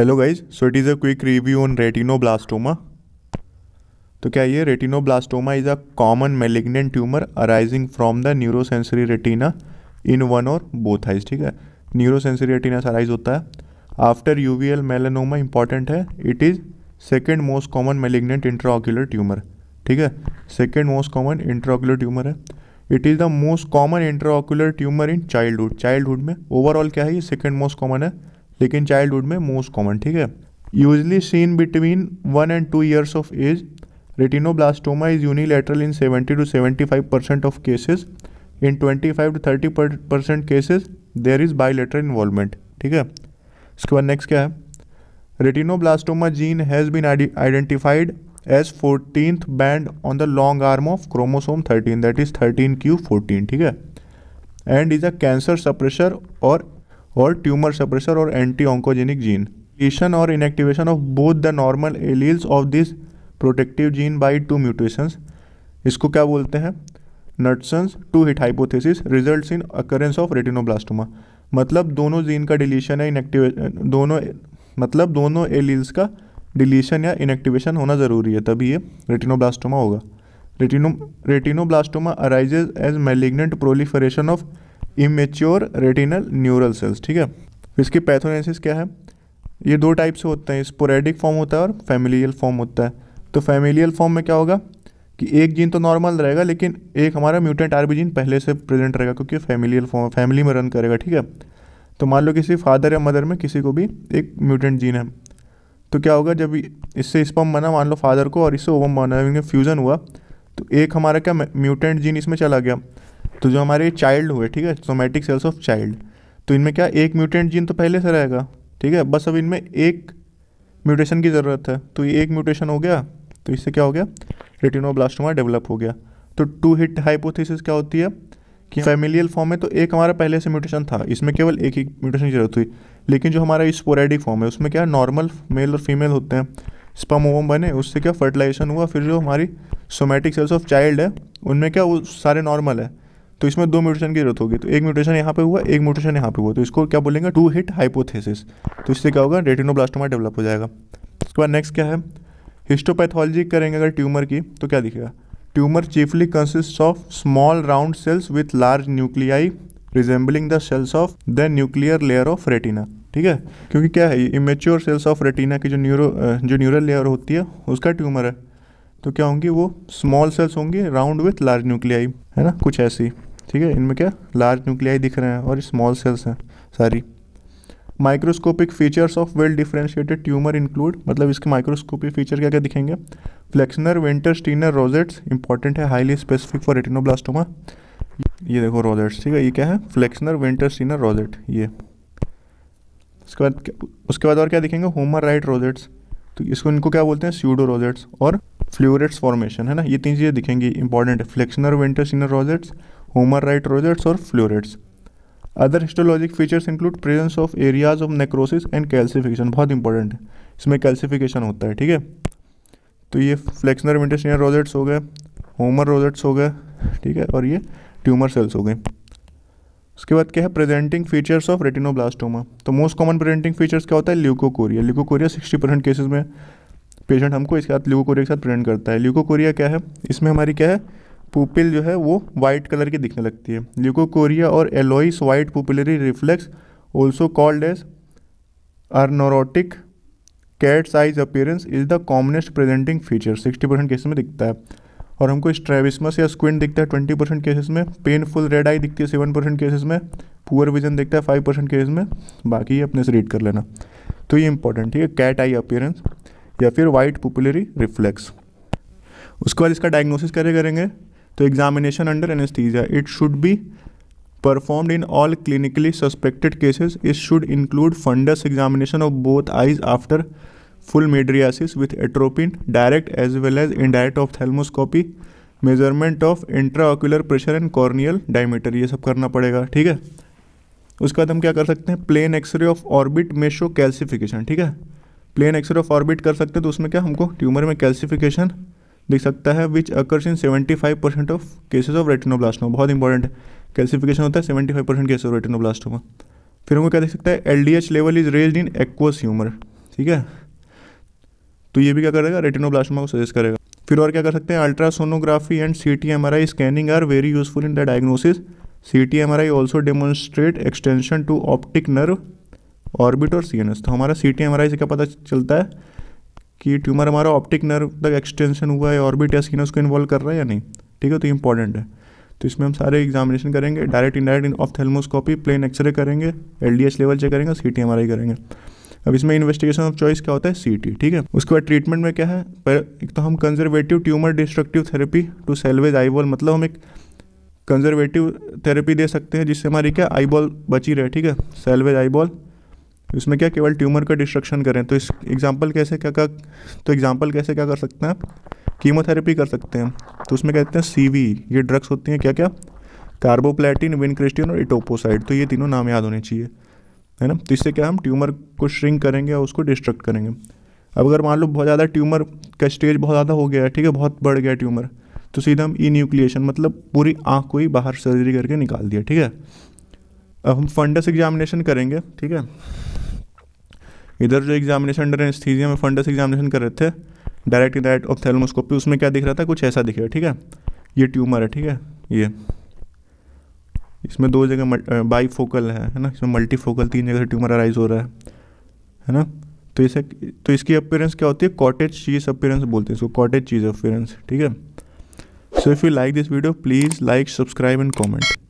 hello guys so it is a quick review on retinoblastoma तो क्या ये retinoblastoma is a common malignant tumour arising from the neurosensory retina in one और both eyes ठीक है neurosensory retina arise होता है after uveal melanoma important है it is second most common malignant intraocular tumour ठीक है second most common intraocular tumour है it is the most common intraocular tumour in childhood childhood में overall क्या है ये सेकेंड मोस्ट कॉमन है लेकिन चाइल्डहुड में मोस्ट कॉमन ठीक है usually seen between one and two years of age retinoblastoma is unilateral in seventy to seventy five percent of cases in twenty five to thirty percent cases there is bilateral involvement ठीक है इसके बाद नेक्स्ट क्या है retinoblastoma gene has been identified as fourteen band on the long arm of chromosome thirteen that is thirteen Q fourteen ठीक है and is a cancer suppressor और और ट्यूमर सप्रेसर और एंटी ऑन्कोजेनिक जीन deletion और inactivation of both the normal alleles of this protective gene by two mutations इसको क्या बोलते हैं Knudson's two hit hypothesis result in occurrence of retinoblastoma मतलब दोनों जीन का डिलीशन या इनएक्टिवे दोनों मतलब दोनों एलील्स का डिलीशन या इनएक्टिवेशन होना ज़रूरी है तभी ये रेटिनोब्लास्टोमा होगा retino retinoblastoma arises as malignant proliferation of immature retinal neural cells ठीक है इसकी पैथोनेसिस क्या है ये दो टाइप से होते हैं स्पोरेडिक फॉर्म होता है और फैमिलियल फॉर्म होता है तो फैमिलियल फॉर्म में क्या होगा कि एक जीन तो नॉर्मल रहेगा लेकिन एक हमारा म्यूटेंट आरबी जीन पहले से प्रेजेंट रहेगा क्योंकि फैमिलियल फॉर्म फैमिली में रन करेगा ठीक है तो मान लो किसी फादर या मदर में किसी को भी एक म्यूटेंट जीन है तो क्या होगा जब इससे स्पम बना मान लो फादर को और इससे ओवम बना फ्यूज़न हुआ तो एक हमारा क्या म्यूटेंट जीन इसमें चला गया तो जो हमारे चाइल्ड हुए ठीक है सोमेटिक सेल्स ऑफ चाइल्ड तो इनमें क्या एक म्यूटेंट जीन तो पहले से रहेगा ठीक है बस अब इनमें एक म्यूटेशन की ज़रूरत है तो ये एक म्यूटेशन हो गया तो इससे क्या हो गया रेटिनोब्लास्टोमा डेवलप हो गया तो टू हिट हाइपोथेसिस क्या होती है कि फैमिलियल फॉर्म में तो एक हमारा पहले से म्यूटेशन था इसमें केवल एक ही म्यूटेशन की ज़रूरत हुई लेकिन जो हमारा स्पोरेडिक फॉर्म है उसमें क्या नॉर्मल मेल और फीमेल होते हैं स्पम ओवम बने उससे क्या फर्टिलाइजेशन हुआ फिर जो हमारी सोमेटिक सेल्स ऑफ चाइल्ड है उनमें क्या वो सारे नॉर्मल है तो इसमें दो म्यूटेशन की जरूरत होगी तो एक म्यूटेशन यहाँ पे हुआ एक म्यूटेशन यहाँ पे हुआ तो इसको क्या बोलेंगे टू हिट हाइपोथेसिस तो इससे क्या होगा रेटिनोब्लास्टोमा डेवलप हो जाएगा उसके बाद नेक्स्ट क्या है हिस्टोपैथोलॉजी करेंगे अगर ट्यूमर की तो क्या दिखेगा tumour chiefly consist of small round cells with large nuclei resembling the cells of the nuclear layer of retina ठीक है क्योंकि क्या है इमेच्योर सेल्स ऑफ रेटिना की जो न्यूरो जो न्यूरल लेयर होती है उसका ट्यूमर है तो क्या होंगी वो स्मॉल सेल्स होंगी राउंड विथ लार्ज न्यूक्लियाई है ना कुछ ऐसी ठीक है इनमें क्या लार्ज न्यूक्लियाई दिख रहे हैं और स्मॉल सेल्स हैं सारी microscopic features of well differentiated tumour include मतलब इसके माइक्रोस्कोपिक फीचर क्या क्या दिखेंगे Flexner Wintersteiner rosettes important है हाईली स्पेसिफिक फॉर एटिनोब्लास्टोमा ये देखो रोजेट्स ठीक है ये क्या है फ्लेक्सनर विंटर स्टीनर रोजेट ये उसके बाद उसके बाद और क्या दिखेंगे होमर राइट रोजेट्स तो इसको इनको क्या बोलते हैं स्यूडो रोजेट्स और फ्लूरेट्स फॉर्मेशन है ना ये तीन चीज़ें दिखेंगी इंपॉर्टेंट है Flexner Wintersteiner rosettes Homer Wright rosettes और fleurettes other histologic features include presence of areas of necrosis and calcification बहुत इंपॉर्टेंट है इसमें कैल्सिफिकेशन होता है ठीक है तो ये फ्लेक्सनर इंटेस्टिनल रोजेट्स हो गए होमर रोजेट्स हो गए ठीक है और ये ट्यूमर सेल्स हो गए उसके बाद क्या है प्रेजेंटिंग फीचर्स ऑफ रेटिनोब्लास्टोमा तो मोस्ट कॉमन प्रेजेंटिंग फीचर्स क्या होता है leukocoria leukocoria sixty percent cases में पेशेंट हमको इसके साथ ल्यूकोकोरिया के साथ प्रेजेंट करता है ल्यूकोकोरिया क्या है इसमें हमारी क्या है पुपिल जो है वो वाइट कलर की दिखने लगती है ल्यूकोकोरिया और एलोइस white pupillary reflex also called as amaurotic cat's eyes appearance is the commonest presenting feature sixty percent cases में दिखता है और हमको स्ट्रेविस्मस या स्क्विन दिखता है ट्वेंटी परसेंट केसेस में पेनफुल रेड आई दिखती है सेवन परसेंट केसेस में पुअर विजन दिखता है फाइव परसेंट केसेस में बाकी ये अपने से रीड कर लेना तो ये इंपॉर्टेंट ठीक है कैट आई अपियरेंस या फिर वाइट पुपुलरी रिफ्लेक्स उसके बाद इसका डायग्नोसिस कैसे करेंगे तो examination under anaesthesia it should be performed in all clinically suspected cases it should include fundus examination of both eyes after full mydriasis with atropine direct as well as indirect ophthalmoscopy measurement of intraocular pressure and corneal diameter ये सब करना पड़ेगा ठीक है उसके बाद हम क्या कर सकते हैं प्लेन एक्सरे ऑफ ऑर्बिट में शो कैल्सिफिकेशन ठीक है प्लेन एक्सरे ऑफ ऑर्बिट कर सकते हैं तो उसमें क्या हमको ट्यूमर में कैल्सिफिकेशन देख सकता है which occurs in seventy five percent of cases of retinoblastoma बहुत इंपॉर्टेंट है कैल्सिफिकेशन होता है seventy five percent cases of retinoblastoma फिर हमको क्या देख सकता है L D H level is raised in aqueous humour ठीक है तो ये भी क्या करेगा रेटिनोब्लास्टोमा को सजेस्ट करेगा फिर और क्या कर सकते हैं ultrasonography and C T M R I scanning are very useful in the diagnosis C T M R I also demonstrate extension to optic nerve orbit और सी एन एस तो हमारा C T M R I से क्या पता चलता है कि tumour हमारा ऑप्टिक नर्व तक एक्सटेंशन हुआ है ऑर्बिट या स्किन उसको इन्वॉल्व कर रहा है या नहीं ठीक है तो इंपॉर्टेंट है तो इसमें हम सारे एग्जामिनेशन करेंगे direct direct ophthalmoscopy plain x-ray करेंगे एल लेवल चेक करेंगे सी टी हमारा ही करेंगे अब इसमें इन्वेस्टिगेशन ऑफ चॉइस क्या होता है सी टी ठीक है उसके बाद ट्रीटमेंट में क्या है पर एक तो हम conservative tumour destructive therapy to salvage eyeball मतलब हम एक कंजर्वेटिव थेरेपी दे सकते हैं जिससे हमारी क्या आईबॉल बची रहे ठीक है सेलवेज आईबॉल इसमें क्या केवल ट्यूमर का डिस्ट्रक्शन करें तो इस एग्जाम्पल कैसे क्या क्या तो एग्जाम्पल कैसे क्या कर सकते हैं कीमोथेरेपी कर सकते हैं तो उसमें कहते हैं सी ये ड्रग्स होती हैं क्या क्या कार्बोप्लेटिन विनक्रिस्टिन और इटोपोसाइड तो ये तीनों नाम याद होने चाहिए है ना तो इससे क्या हम ट्यूमर को श्रिंक करेंगे और उसको डिस्ट्रक्ट करेंगे अब अगर मान लो बहुत ज़्यादा ट्यूमर का स्टेज बहुत ज़्यादा हो गया है ठीक है बहुत बढ़ गया ट्यूमर तो सीधा हम ई न्यूक्लिएशन मतलब पूरी आँख को ही बाहर सर्जरी करके निकाल दिया ठीक है अब हम फंडस एग्जामिनेशन करेंगे ठीक है इधर जो एग्जामिनेशन अंडर एनस्थीजिया में फंडस एग्जामिनेशन कर रहे थे डायरेक्ट डायरेक्ट ऑप्थेलमोस्कोपी उसमें क्या दिख रहा था कुछ ऐसा दिख रहा है ठीक है ये ट्यूमर है ठीक है ये इसमें दो जगह बाई फोकल है है ना इसमें मल्टी फोकल तीन जगह से ट्यूमर अराइज हो रहा है है ना तो इसे तो इसकी अपेयरेंस क्या होती है कॉटेज चीज़ अपेयरेंस बोलते हैं इसको कॉटेज चीज़ अपीयरेंस ठीक है so if you like this video please like subscribe and comment